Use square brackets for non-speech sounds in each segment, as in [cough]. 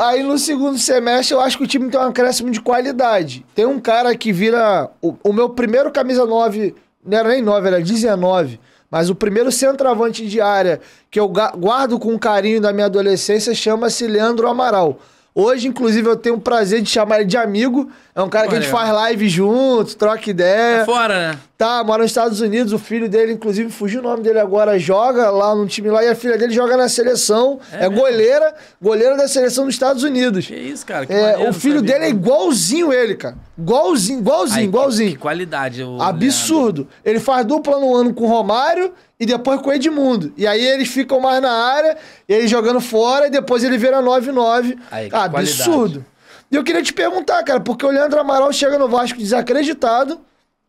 Aí no segundo semestre eu acho que o time tem um acréscimo de qualidade. Tem um cara que vira. O, o meu primeiro camisa 9, não era nem 9, era 19. Mas o primeiro centroavante de área que eu guardo com carinho da minha adolescência chama-se Leandro Amaral. Hoje, inclusive, eu tenho o prazer de chamar ele de amigo. É um cara que a gente faz live junto, troca ideia. Tá fora, né? Tá, mora nos Estados Unidos. O filho dele, inclusive, fugiu o nome dele agora, joga lá no time lá. E a filha dele joga na seleção. É, é goleira, goleira da seleção dos Estados Unidos. Que isso, cara. Que é, maneiro, o filho sabia, dele é igualzinho ele, cara. Igualzinho, igualzinho, Ai, igualzinho. Que, que qualidade. Absurdo. Ele faz dupla no ano com o Romário e depois com o Edmundo. E aí eles ficam mais na área, ele jogando fora, e depois ele vira 9-9. absurdo. E eu queria te perguntar, cara, porque o Leandro Amaral chega no Vasco desacreditado,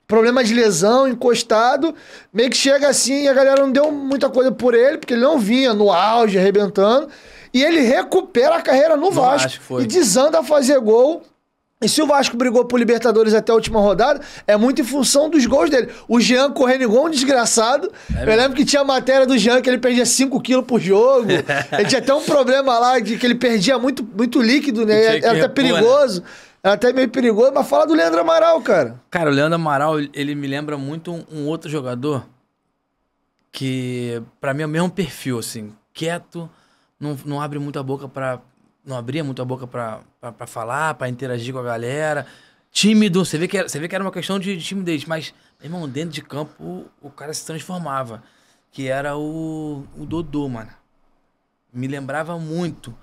problema de lesão, encostado, meio que chega assim e a galera não deu muita coisa por ele, porque ele não vinha no auge, arrebentando. E ele recupera a carreira no, Vasco, Vasco e desanda a fazer gol e se o Vasco brigou por Libertadores até a última rodada, é muito em função dos gols dele. O Jean correndo igual um desgraçado. É eu lembro que tinha a matéria do Jean que ele perdia 5 quilos por jogo. [laughs] ele tinha até um problema lá de que ele perdia muito, muito líquido, né? Era, até né? perigoso. Né? Era até meio perigoso, mas fala do Leandro Amaral, cara. Cara, o Leandro Amaral, ele me lembra muito um, um outro jogador que, para mim, é o mesmo perfil, assim, quieto, não, não abre muita boca para não abria muito a boca para falar, para interagir com a galera. Tímido, você vê que era, você vê que era uma questão de, de timidez, mas, meu irmão, dentro de campo o, o cara se transformava. Que era o, o Dodô, mano. Me lembrava muito.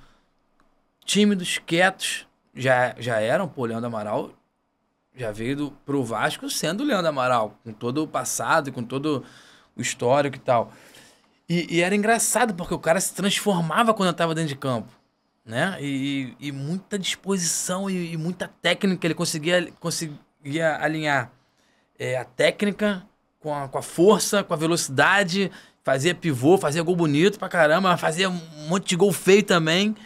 Tímidos, quietos, já, já eram, pô, Leandro Amaral já veio do, pro Vasco sendo o Leandro Amaral, com todo o passado, com todo o histórico e tal. E, e, era engraçado, porque o cara se transformava quando eu tava dentro de campo né? E, e muita disposição e, e, muita técnica. Ele conseguia, conseguia alinhar é, a técnica com a, com a força, com a velocidade. Fazia pivô, fazia gol bonito pra caramba, fazia um monte de gol feio também.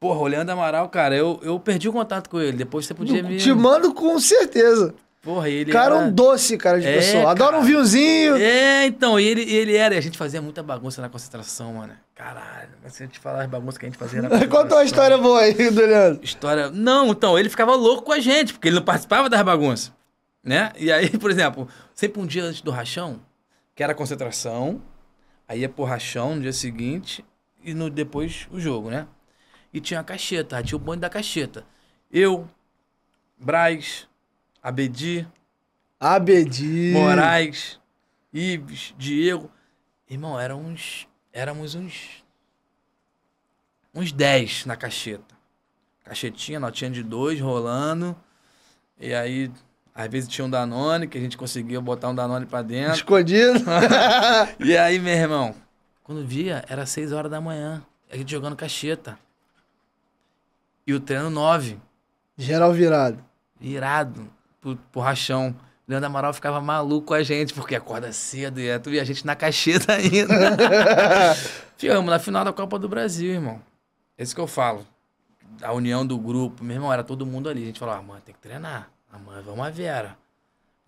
Porra, o Leandro Amaral, cara, eu, eu perdi o contato com ele. Depois você podia me. Te mando com certeza. Porra, ele cara é era... um doce, cara de é, pessoa. Adora cara... um vinhozinho. É, então, e ele, ele era. E a gente fazia muita bagunça na concentração, mano. Caralho, mas se eu te falar as bagunças que a gente fazia na [laughs] Conta uma história boa aí do Leandro. História. Não, então, ele ficava louco com a gente, porque ele não participava das bagunças. Né? E aí, [laughs] por exemplo, sempre um dia antes do rachão, que era concentração, aí ia pro rachão no dia seguinte e no, depois o jogo, né? E tinha a cacheta, tinha o bonde da cacheta. Eu, Braz, Abedi. Abedi. Moraes, Ives, Diego. Irmão, eram uns, éramos uns. Uns 10 na cacheta. Cachetinha, notinha de dois rolando. E aí, às vezes tinha um Danone, que a gente conseguia botar um Danone pra dentro. Escondido. [laughs] e aí, meu irmão, quando via, era 6 horas da manhã. A gente jogando cacheta. E o treino 9. Geral virado. Virado pro, rachão. O Leandro Amaral ficava maluco com a gente, porque acorda cedo e, é tu, e a gente na cacheta [laughs] ainda. Ficamos na final da Copa do Brasil, irmão. Esse é que eu falo. A união do grupo, meu irmão, era todo mundo ali. A gente falou, ah, mano, tem que treinar. Amanhã ah, vamos a Vera.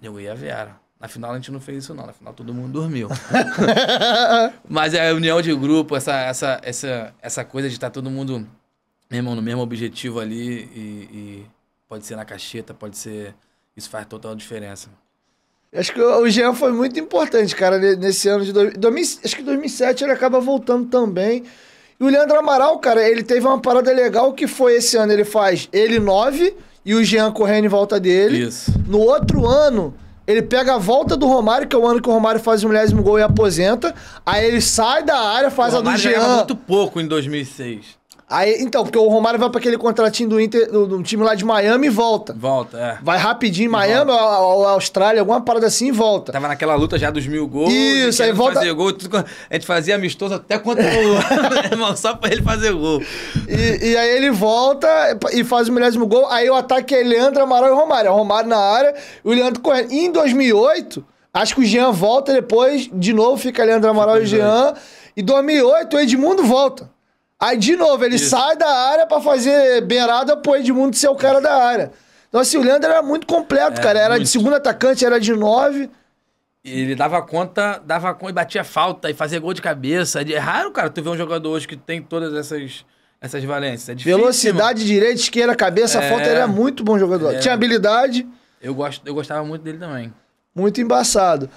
Eu ia a Vera. Na final a gente não fez isso, não. Na final todo mundo dormiu. [laughs] Mas é a união de grupo, essa, essa, essa, essa coisa de estar tá todo mundo, meu irmão, no mesmo objetivo ali. E, e pode ser na cacheta, pode ser isso faz total diferença. Acho que o Jean foi muito importante, cara, nesse ano de... Do... acho que 2007 ele acaba voltando também. E o Leandro Amaral, cara, ele teve uma parada legal que foi esse ano. Ele faz ele 9 e o Jean correndo em volta dele. Isso. No outro ano, ele pega a volta do Romário, que é o ano que o Romário faz o milésimo gol e aposenta. Aí ele sai da área, faz a do Jean. muito pouco em 2006. Aí, então, porque o Romário vai para aquele contratinho do Inter, do, do, time lá de Miami e volta. Volta, é. Vai rapidinho em Miami, a, a, Austrália, alguma parada assim e volta. Tava naquela luta já dos mil gols. Isso, aí volta. Fazer gol, tudo, a gente fazia amistoso até contra o [laughs] irmão, só para ele fazer gol. E, e, aí ele volta e faz o milésimo gol. Aí o ataque é Leandro Amaral e Romário. É o Romário na área o Leandro correndo. E em 2008, acho que o Jean volta depois, de novo fica Leandro Amaral e Jean. E 2008, o Edmundo volta. Aí, de novo, ele Isso. sai da área para fazer beirada pro Edmundo ser o cara da área. Então, assim, o Leandro era muito completo, é, cara. Era muito. de segundo atacante, era de nove. Ele dava conta, dava conta e batia falta e fazia gol de cabeça. É raro, cara, tu ver um jogador hoje que tem todas essas essas valências. É difícil, Velocidade, direita, esquerda, cabeça, é... falta. Ele é muito bom jogador. É... Tinha habilidade. Eu, gosto, eu gostava muito dele também. Muito embaçado.